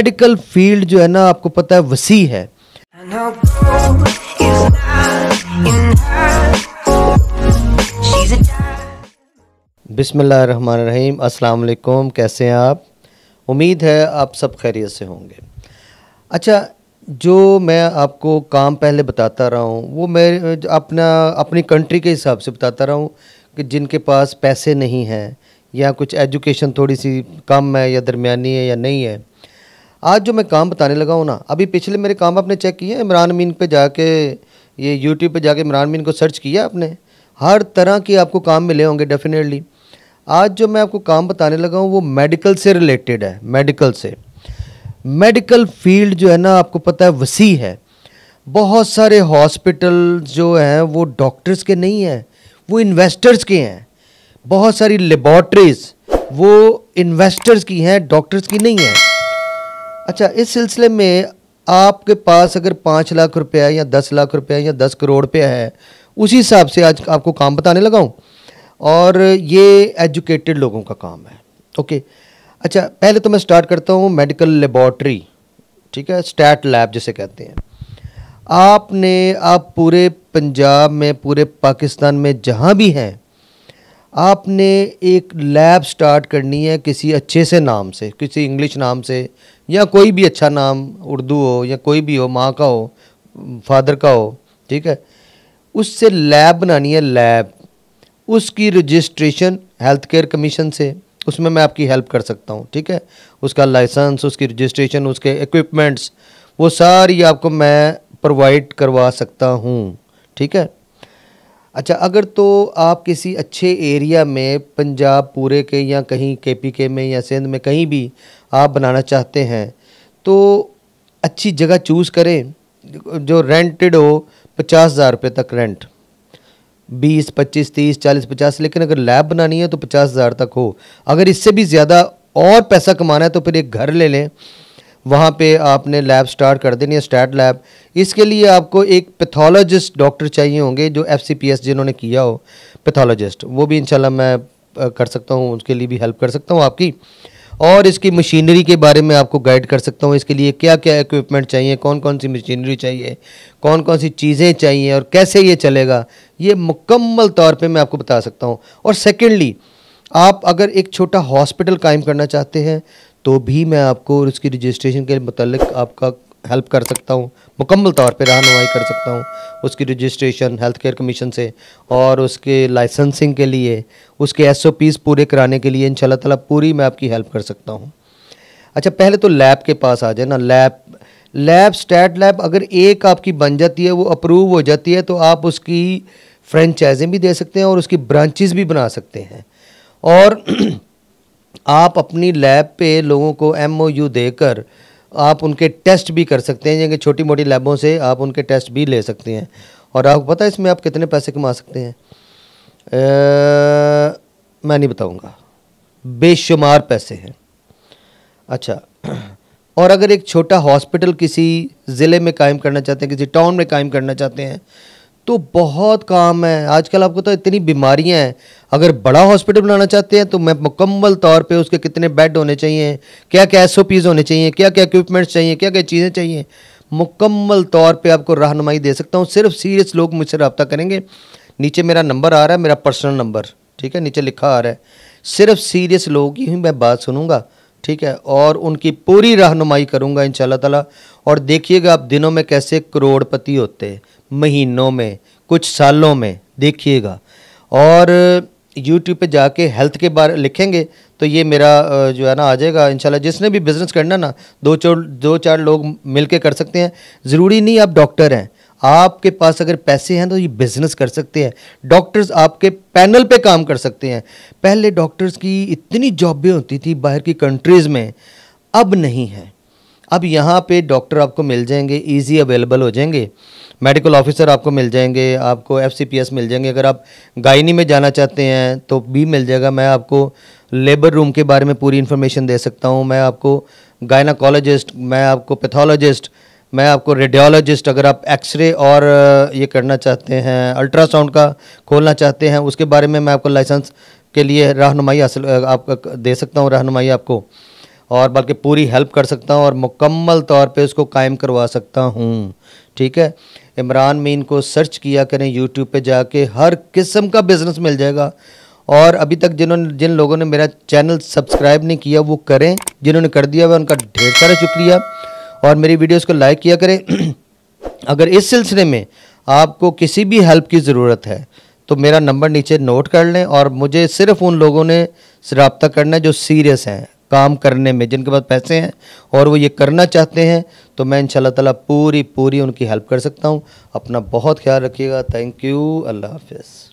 medical field जो है ना आपको पता है वसी है बिसमीम अस्सलाम कैसे हैं आप उम्मीद है आप सब खैरियत से होंगे अच्छा जो मैं आपको काम पहले बताता रहा हूँ वो मैं अपना अपनी कंट्री के हिसाब से बताता रहा हूँ कि जिनके पास पैसे नहीं हैं या कुछ एजुकेशन थोड़ी सी कम है या दरमिया है या नहीं है आज जो मैं काम बताने लगा हूँ ना अभी पिछले मेरे काम आपने चेक किए इमरान मीन पे जाके ये यूट्यूब पे जाके इमरान मीन को सर्च किया आपने हर तरह के आपको काम मिले होंगे डेफिनेटली आज जो मैं आपको काम बताने लगा हूँ वो मेडिकल से रिलेटेड है मेडिकल से मेडिकल फील्ड जो है ना आपको पता है वसी है बहुत सारे हॉस्पिटल जो हैं वो डॉक्टर्स के नहीं हैं वो इन्वेस्टर्स के हैं बहुत सारी लेबॉर्ट्रीज़ वो इन्वेस्टर्स की हैं डॉक्टर्स की नहीं है अच्छा इस सिलसिले में आपके पास अगर पाँच लाख रुपया या दस लाख रुपया या दस करोड़ रुपया है उसी हिसाब से आज आपको काम बताने लगाऊँ और ये एजुकेटेड लोगों का काम है ओके अच्छा पहले तो मैं स्टार्ट करता हूँ मेडिकल लेबॉर्ट्री ठीक है स्टैट लैब जिसे कहते हैं आपने आप पूरे पंजाब में पूरे पाकिस्तान में जहाँ भी हैं आपने एक लैब स्टार्ट करनी है किसी अच्छे से नाम से किसी इंग्लिश नाम से या कोई भी अच्छा नाम उर्दू हो या कोई भी हो माँ का हो फादर का हो ठीक है उससे लैब बनानी है लैब उसकी रजिस्ट्रेशन हेल्थ केयर कमीशन से उसमें मैं आपकी हेल्प कर सकता हूँ ठीक है उसका लाइसेंस उसकी रजिस्ट्रेशन उसके इक्विपमेंट्स वो सारी आपको मैं प्रोवाइड करवा सकता हूँ ठीक है अच्छा अगर तो आप किसी अच्छे एरिया में पंजाब पूरे के या कहीं के पी के में या सिंध में कहीं भी आप बनाना चाहते हैं तो अच्छी जगह चूज़ करें जो रेंटेड हो पचास हज़ार रुपये तक रेंट बीस पच्चीस तीस चालीस पचास लेकिन अगर लैब बनानी है तो पचास हज़ार तक हो अगर इससे भी ज़्यादा और पैसा कमाना है तो फिर एक घर ले लें वहाँ पे आपने लैब स्टार्ट कर देनी है स्टैट लैब इसके लिए आपको एक पैथोलॉजिस्ट डॉक्टर चाहिए होंगे जो एफ सी पी एस जिन्होंने किया हो पैथोलॉजिस्ट वो भी इंशाल्लाह मैं कर सकता हूँ उसके लिए भी हेल्प कर सकता हूँ आपकी और इसकी मशीनरी के बारे में आपको गाइड कर सकता हूँ इसके लिए क्या क्या इक्विपमेंट चाहिए कौन कौन सी मशीनरी चाहिए कौन कौन सी चीज़ें चाहिए और कैसे ये चलेगा ये मुकम्मल तौर पर मैं आपको बता सकता हूँ और सेकेंडली आप अगर एक छोटा हॉस्पिटल कायम करना चाहते हैं तो भी मैं आपको उसकी रजिस्ट्रेशन के मतलब आपका हेल्प कर सकता हूँ मुकम्मल तौर पर रहनुमाई कर सकता हूँ उसकी रजिस्ट्रेशन हेल्थ केयर कमीशन से और उसके लाइसेंसिंग के लिए उसके एस ओ पीज़ पूरे कराने के लिए इन ताला पूरी मैं आपकी हेल्प कर सकता हूँ अच्छा पहले तो लैब के पास आ जाए ना लैब लैब स्टैट लैब अगर एक आपकी बन जाती है वो अप्रूव हो जाती है तो आप उसकी फ्रेंचाइजें भी दे सकते हैं और उसकी ब्रांचेज़ भी बना सकते हैं और आप अपनी लैब पे लोगों को एमओयू देकर आप उनके टेस्ट भी कर सकते हैं जैसे छोटी मोटी लैबों से आप उनके टेस्ट भी ले सकते हैं और आपको पता है इसमें आप कितने पैसे कमा सकते हैं आ, मैं नहीं बताऊंगा बेशुमार पैसे हैं अच्छा और अगर एक छोटा हॉस्पिटल किसी ज़िले में कायम करना चाहते हैं किसी टाउन में कायम करना चाहते हैं तो बहुत काम है आजकल आपको तो इतनी बीमारियां हैं अगर बड़ा हॉस्पिटल बनाना चाहते हैं तो मैं मुकम्मल तौर पे उसके कितने बेड होने चाहिए क्या क्या एस होने चाहिए क्या क्या इक्विपमेंट्स चाहिए क्या क्या चीज़ें चाहिए मुकम्मल तौर पे आपको रहनुमाई दे सकता हूँ सिर्फ सीरियस लोग मुझसे रबता करेंगे नीचे मेरा नंबर आ रहा है मेरा पर्सनल नंबर ठीक है नीचे लिखा आ रहा है सिर्फ सीरियस लोगों की ही मैं बात सुनूँगा ठीक है और उनकी पूरी रहनुमाई करूंगा इन शाह और देखिएगा आप दिनों में कैसे करोड़पति होते हैं महीनों में कुछ सालों में देखिएगा और यूट्यूब पे जाके हेल्थ के बारे लिखेंगे तो ये मेरा जो है ना आ जाएगा इंशाल्लाह जिसने भी बिज़नेस करना ना दो चार दो चार लोग मिलके कर सकते हैं ज़रूरी नहीं आप डॉक्टर हैं आपके पास अगर पैसे हैं तो ये बिज़नेस कर सकते हैं डॉक्टर्स आपके पैनल पे काम कर सकते हैं पहले डॉक्टर्स की इतनी जॉबें होती थी बाहर की कंट्रीज़ में अब नहीं हैं अब यहाँ पे डॉक्टर आपको मिल जाएंगे इजी अवेलेबल हो जाएंगे मेडिकल ऑफिसर आपको मिल जाएंगे आपको एफ मिल जाएंगे अगर आप गायनी में जाना चाहते हैं तो भी मिल जाएगा मैं आपको लेबर रूम के बारे में पूरी इन्फॉर्मेशन दे सकता हूँ मैं आपको गायनाकोलॉजिस्ट मैं आपको पैथोलॉजिस्ट मैं आपको रेडियोलॉजिस्ट अगर आप एक्सरे और ये करना चाहते हैं अल्ट्रासाउंड का खोलना चाहते हैं उसके बारे में मैं आपको लाइसेंस के लिए रहनुमाई हासिल आप दे सकता हूँ रहनुमाई आपको और बल्कि पूरी हेल्प कर सकता हूँ और मुकम्मल तौर पर उसको कायम करवा सकता हूँ ठीक है इमरान मीन को सर्च किया करें यूट्यूब पर जाके हर किस्म का बिज़नेस मिल जाएगा और अभी तक जिन्होंने जिन लोगों ने मेरा चैनल सब्सक्राइब नहीं किया वो करें जिन्होंने कर दिया वह उनका ढेर सारा शुक्रिया और मेरी वीडियोज़ को लाइक किया करें अगर इस सिलसिले में आपको किसी भी हेल्प की ज़रूरत है तो मेरा नंबर नीचे नोट कर लें और मुझे सिर्फ़ उन लोगों ने रबता करना है जो सीरियस हैं काम करने में जिनके पास पैसे हैं और वो ये करना चाहते हैं तो मैं इन ताला पूरी पूरी उनकी हेल्प कर सकता हूँ अपना बहुत ख्याल रखिएगा थैंक यू अल्लाह हाफिज़